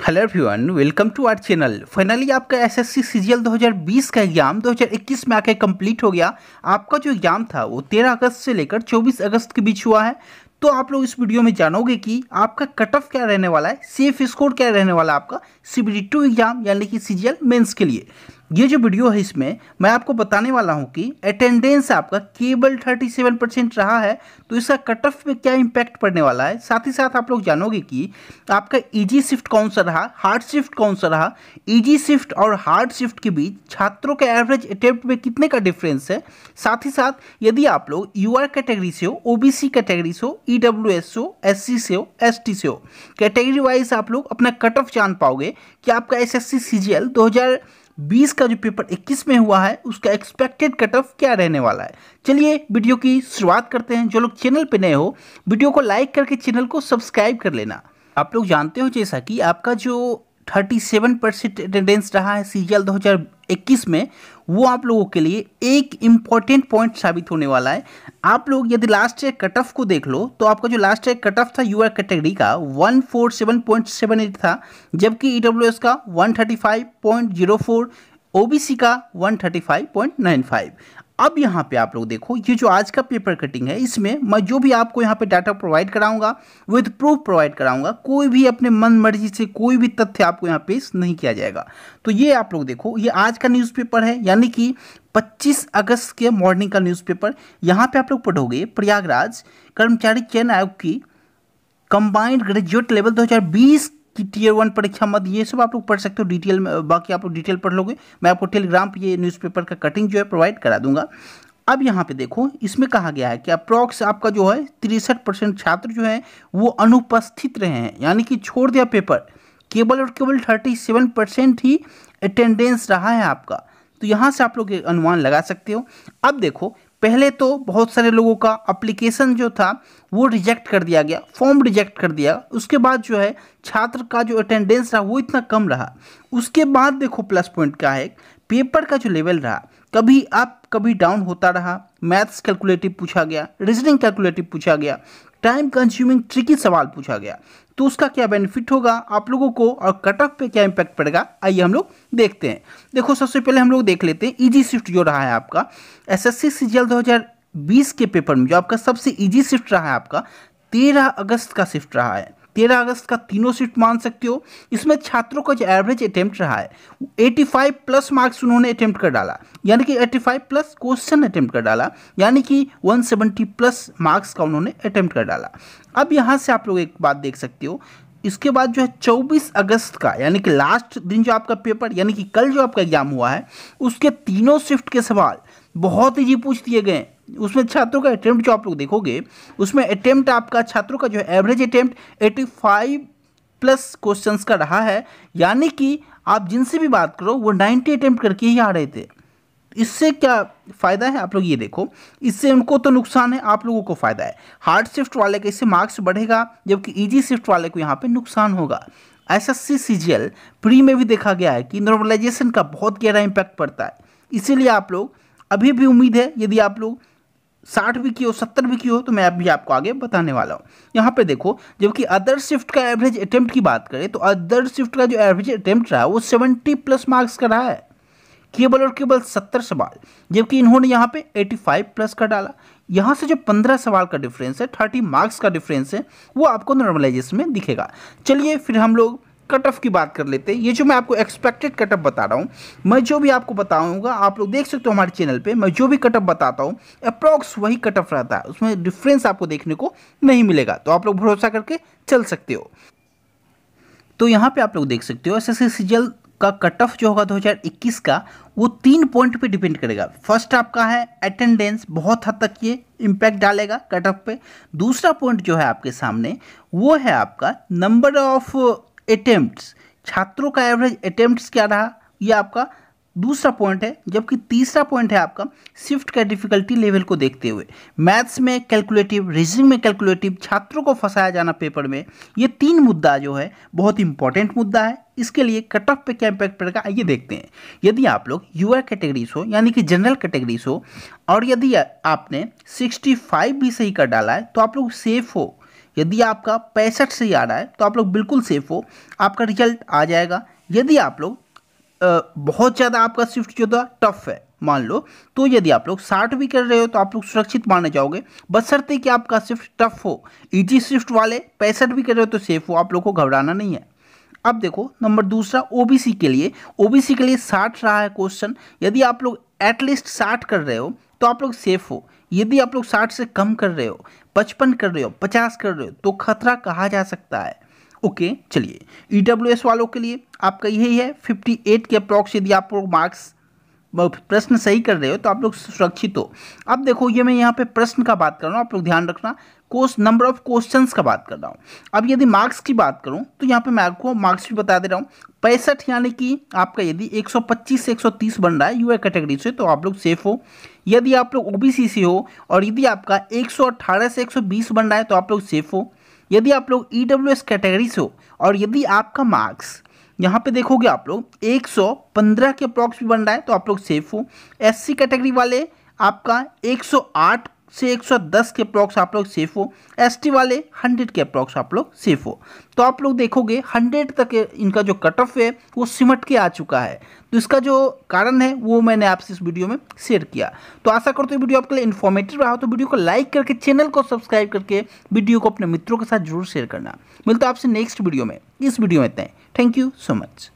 hello everyone welcome to our channel finally आपका SSC CGL 2020 का exam 2021 में आके कंप्लीट हो गया आपका जो एग्जाम था वो 13 अगस्त से लेकर 24 अगस्त के बीच हुआ है तो आप लोग इस वीडियो में जानोगे कि आपका कट ऑफ क्या रहने वाला है सेफ स्कोर क्या रहने वाला है आपका सी एग्जाम यानी कि सी मेंस के लिए ये जो वीडियो है इसमें मैं आपको बताने वाला हूँ कि अटेंडेंस आपका केवल 37 परसेंट रहा है तो इसका कट ऑफ में क्या इम्पैक्ट पड़ने वाला है साथ ही साथ आप लोग जानोगे कि आपका इजी शिफ्ट कौन सा रहा हार्ड शिफ्ट कौन सा रहा इजी शिफ्ट और हार्ड शिफ्ट के बीच छात्रों के एवरेज अटेम्प्ट में कितने का डिफरेंस है साथ ही साथ यदि आप लोग यू कैटेगरी से हो ओ कैटेगरी से हो ई e से हो एस से हो एस से हो कैटेगरी वाइज आप लोग अपना कट ऑफ जान पाओगे कि आपका एस एस सी बीस का जो पेपर इक्कीस में हुआ है उसका एक्सपेक्टेड कट ऑफ क्या रहने वाला है चलिए वीडियो की शुरुआत करते हैं जो लोग चैनल पर नए हो वीडियो को लाइक करके चैनल को सब्सक्राइब कर लेना आप लोग जानते हो जैसा कि आपका जो 37 परसेंट अटेंडेंस रहा है दो हजार 2021 में वो आप लोगों के लिए एक इम्पॉर्टेंट पॉइंट साबित होने वाला है आप लोग यदि लास्ट ईयर कट ऑफ को देख लो तो आपका जो लास्ट ईयर कट ऑफ था यूआर कैटेगरी का 147.78 था जबकि ईडब्ल्यूएस e का 135.04 ओबीसी का 135.95 अब यहाँ पे आप लोग देखो ये जो आज का पेपर कटिंग है इसमें मैं जो भी आपको यहाँ पे डाटा प्रोवाइड कराऊंगा विद प्रूफ प्रोवाइड कराऊंगा कोई भी अपने मन मर्जी से कोई भी तथ्य आपको यहाँ पेश नहीं किया जाएगा तो ये आप लोग देखो ये आज का न्यूज़पेपर है यानी कि 25 अगस्त के मॉर्निंग का न्यूज़पेपर यहाँ पर आप लोग पढ़ोगे प्रयागराज कर्मचारी चयन आयोग की कंबाइंड ग्रेजुएट लेवल 2020 कि टीयर वन परीक्षा मत ये सब आप लोग पढ़ सकते हो डिटेल में बाकी आप लोग डिटेल पढ़ लोगे मैं आपको टेलीग्राम पर ये न्यूज़पेपर का कटिंग जो है प्रोवाइड करा दूंगा अब यहाँ पे देखो इसमें कहा गया है कि अप्रॉक्स आपका जो है तिरसठ परसेंट छात्र जो है वो अनुपस्थित रहे हैं यानी कि छोड़ दिया पेपर केवल और केवल थर्टी सेवन परसेंट ही अटेंडेंस रहा है आपका तो यहाँ से आप लोग अनुमान लगा सकते हो अब देखो पहले तो बहुत सारे लोगों का अप्लीकेशन जो था वो रिजेक्ट कर दिया गया फॉर्म रिजेक्ट कर दिया उसके बाद जो है छात्र का जो अटेंडेंस रहा वो इतना कम रहा उसके बाद देखो प्लस पॉइंट क्या है पेपर का जो लेवल रहा कभी अप कभी डाउन होता रहा मैथ्स कैलकुलेटिव पूछा गया रीजनिंग कैलकुलेटिव पूछा गया टाइम कंज्यूमिंग ट्रिकी सवाल पूछा गया तो उसका क्या बेनिफिट होगा आप लोगों को और कट ऑफ पे क्या इम्पैक्ट पड़ेगा आइए हम लोग देखते हैं देखो सबसे पहले हम लोग देख लेते हैं ईजी शिफ्ट जो रहा है आपका एस एस सी सी जी दो हज़ार बीस के पेपर में जो आपका सबसे ईजी शिफ्ट रहा है आपका तेरह अगस्त का शिफ्ट रहा है तेरह अगस्त का तीनों शिफ्ट मान सकते हो इसमें छात्रों का जो एवरेज अटैम्प्ट रहा है 85 प्लस मार्क्स उन्होंने अटैम्प्ट कर डाला यानी कि 85 प्लस क्वेश्चन अटैम्प्ट कर डाला यानी कि 170 प्लस मार्क्स का उन्होंने अटैम्प्ट कर डाला अब यहाँ से आप लोग एक बात देख सकते हो इसके बाद जो है 24 अगस्त का यानी कि लास्ट दिन जो आपका पेपर यानी कि कल जो आपका एग्जाम हुआ है उसके तीनों शिफ्ट के सवाल बहुत जी पूछ दिए गए उसमें छात्रों का अटैम्प्ट जो आप लोग देखोगे उसमें अटैम्प्ट आपका छात्रों का जो average attempt eighty five plus questions का रहा है यानी कि आप जिनसे भी बात करो वो नाइन्टी अटैम्प्ट करके ही आ रहे थे इससे क्या फ़ायदा है आप लोग ये देखो इससे उनको तो नुकसान है आप लोगों को फ़ायदा है हार्ड शिफ्ट वाले का इससे मार्क्स बढ़ेगा जबकि ईजी शिफ्ट वाले को यहाँ पर नुकसान होगा S S C C G L pre में भी देखा गया है कि नॉर्मलाइजेशन का बहुत गहरा इम्पैक्ट पड़ता है इसीलिए आप लोग अभी भी उम्मीद है यदि आप लोग साठ भी की हो सत्तर भी की हो तो मैं अभी आपको आगे बताने वाला हूँ यहाँ पे देखो जबकि अदर शिफ्ट का एवरेज अटेम्प्ट की बात करें तो अदर शिफ्ट का जो एवरेज अटेम्प्ट रहा वो सेवेंटी प्लस मार्क्स का रहा है केवल और केवल सत्तर सवाल जबकि इन्होंने यहाँ पे एटी फाइव प्लस का डाला यहाँ से जो पंद्रह सवाल का डिफरेंस है थर्टी मार्क्स का डिफरेंस है वो आपको नॉर्मलाइजेशन में दिखेगा चलिए फिर हम लोग कट ऑफ की बात कर लेते हैं ये जो मैं आपको एक्सपेक्टेड कट ऑफ बता रहा हूँ मैं जो भी आपको बताऊँगा आप लोग देख सकते हो हमारे चैनल पे मैं जो भी कट ऑफ बताता हूँ अप्रॉक्स वही कट ऑफ रहता है उसमें डिफरेंस आपको देखने को नहीं मिलेगा तो आप लोग भरोसा करके चल सकते हो तो यहाँ पे आप लोग देख सकते हो एस एस का कट ऑफ जो होगा 2021 का वो तीन पॉइंट पे डिपेंड करेगा फर्स्ट आपका है अटेंडेंस बहुत हद तक ये इम्पैक्ट डालेगा कट ऑफ पे दूसरा पॉइंट जो है आपके सामने वो है आपका नंबर ऑफ अटैम्प्ट्स छात्रों का एवरेज अटेम्प्ट्स क्या रहा यह आपका दूसरा पॉइंट है जबकि तीसरा पॉइंट है आपका शिफ्ट का डिफिकल्टी लेवल को देखते हुए मैथ्स में कैलकुलेटिव रीजनिंग में कैलकुलेटिव छात्रों को फंसाया जाना पेपर में ये तीन मुद्दा जो है बहुत इंपॉर्टेंट मुद्दा है इसके लिए कट ऑफ पे क्या इम्पैक्ट पड़ेगा आइए देखते हैं यदि आप लोग यूआर कैटेगरीज हो यानी कि जनरल कैटेगरीज हो और यदि आपने फाइव भी सही कर डाला है तो आप लोग सेफ हो यदि आपका पैंसठ से आ रहा है तो आप लोग बिल्कुल सेफ हो आपका रिजल्ट आ जाएगा यदि आप लोग बहुत ज़्यादा आपका शिफ्ट जो था टफ है मान लो तो यदि आप लोग साठ भी कर रहे हो तो आप लोग सुरक्षित माने जाओगे बस बशर्ते कि आपका शिफ्ट टफ हो ईजी शिफ्ट वाले पैंसठ भी कर रहे हो तो सेफ हो आप लोग को घबराना नहीं है अब देखो नंबर दूसरा ओबीसी के लिए ओबीसी के लिए साठ रहा है क्वेश्चन यदि आप लोग एटलीस्ट साठ कर रहे हो तो आप लोग सेफ हो यदि आप लोग साठ से कम कर रहे हो पचपन कर रहे हो पचास कर रहे हो तो खतरा कहा जा सकता है ओके चलिए ई e वालों के लिए आपका यही है फिफ्टी एट के अप्रॉक्स यदि आप लोग मार्क्स प्रश्न सही कर रहे हो तो आप लोग सुरक्षित हो अब देखो ये मैं यहाँ पे प्रश्न का बात कर रहा हूँ आप लोग ध्यान रखना कोर्स नंबर ऑफ क्वेश्चन का बात कर रहा हूँ अब यदि मार्क्स की बात करूँ तो यहाँ पे मैं आपको मार्क्स भी बता दे रहा हूँ पैंसठ यानी कि आपका यदि 125 से 130 बन रहा है यूए कैटेगरी से तो आप लोग सेफ हो यदि आप लोग सी से हो और यदि आपका 118 से 120 बन रहा है तो आप लोग सेफ हो यदि आप लोग ई e कैटेगरी से हो और यदि आपका मार्क्स यहाँ पे देखोगे आप लोग 115 के अप्रॉक्स भी बन रहा है तो आप लोग सेफ हो एससी कैटेगरी वाले आपका 108 से 110 के अप्रॉक्स आप लोग सेफ हो एसटी वाले 100 के अप्रॉक्स आप लोग सेफ हो तो आप लोग देखोगे 100 तक इनका जो कट ऑफ है वो सिमट के आ चुका है तो इसका जो कारण है वो मैंने आपसे इस वीडियो में शेयर किया तो आशा करते वीडियो आपके लिए इन्फॉर्मेटिव रहा तो वीडियो को लाइक करके चैनल को सब्सक्राइब करके वीडियो को अपने मित्रों के साथ जरूर शेयर करना मिलता आपसे नेक्स्ट वीडियो में इस वीडियो में इतना थैंक यू सो मच